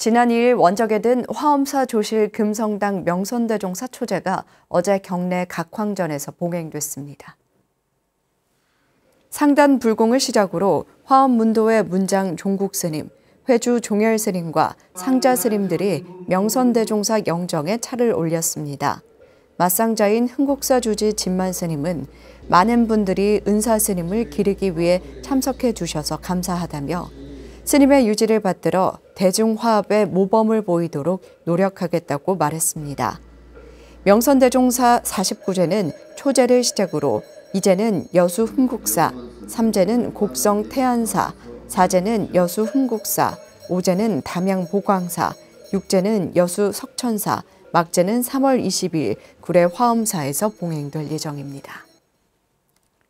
지난 2일 원적에 든 화엄사 조실 금성당 명선대종 사초제가 어제 경내 각황전에서 봉행됐습니다. 상단 불공을 시작으로 화엄문도의 문장 종국 스님, 회주 종열 스님과 상자 스님들이 명선대종사 영정에 차를 올렸습니다. 맞상자인 흥국사 주지 진만 스님은 많은 분들이 은사 스님을 기르기 위해 참석해 주셔서 감사하다며 스님의 유지를 받들어 대중화합의 모범을 보이도록 노력하겠다고 말했습니다. 명선대종사 49제는 초제를 시작으로 이제는 여수 흥국사, 3제는 곡성 태안사, 4제는 여수 흥국사, 5제는 담양 보광사, 6제는 여수 석천사, 막제는 3월 20일 구례 화엄사에서 봉행될 예정입니다.